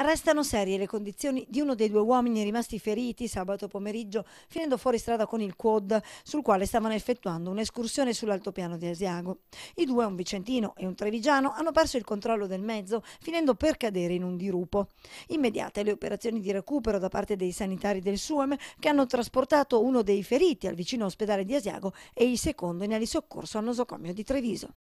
Restano serie le condizioni di uno dei due uomini rimasti feriti sabato pomeriggio finendo fuori strada con il quad sul quale stavano effettuando un'escursione sull'altopiano di Asiago. I due, un vicentino e un trevigiano, hanno perso il controllo del mezzo finendo per cadere in un dirupo. Immediate le operazioni di recupero da parte dei sanitari del SUEM che hanno trasportato uno dei feriti al vicino ospedale di Asiago e il secondo in elisoccorso al nosocomio di Treviso.